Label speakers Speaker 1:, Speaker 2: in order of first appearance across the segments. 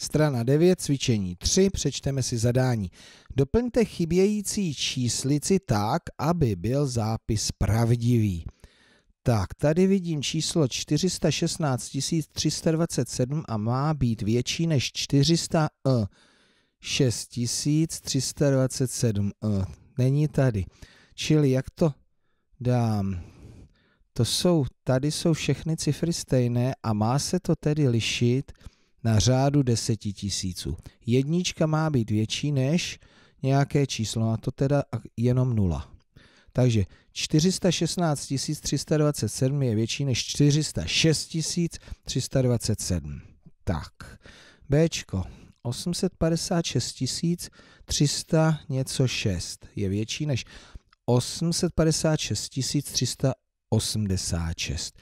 Speaker 1: Strana 9, cvičení 3, přečteme si zadání. Doplňte chybějící číslici tak, aby byl zápis pravdivý. Tak, tady vidím číslo 416 327 a má být větší než 400 e. 6327 e. Není tady. Čili jak to dám? To jsou, tady jsou všechny cifry stejné a má se to tedy lišit na řádu deseti tisíců. Jednička má být větší než nějaké číslo, a to teda jenom nula. Takže 416 327 je větší než 406 327. Tak, B, 856 300 něco 6 je větší než 856 386.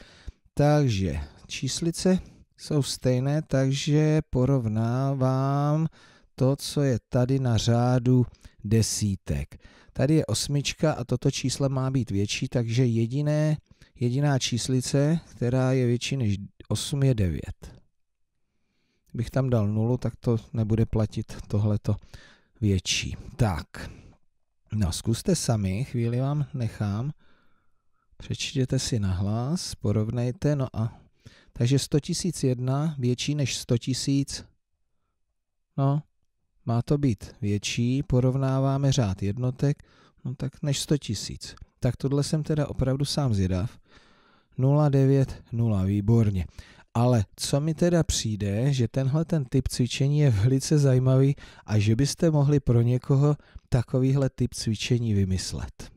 Speaker 1: Takže číslice jsou stejné, takže porovnávám to, co je tady na řádu desítek. Tady je osmička a toto číslo má být větší, takže jediné, jediná číslice, která je větší než 8, je 9. Kdybych tam dal nulu, tak to nebude platit tohleto větší. Tak, no zkuste sami, chvíli vám nechám. Přečtěte si nahlas, porovnejte, no a takže 100 001 větší než 100 000, no, má to být větší, porovnáváme řád jednotek, no tak než 100 000. Tak tohle jsem teda opravdu sám zvědav. 0,9,0, výborně. Ale co mi teda přijde, že tenhle ten typ cvičení je velice zajímavý a že byste mohli pro někoho takovýhle typ cvičení vymyslet.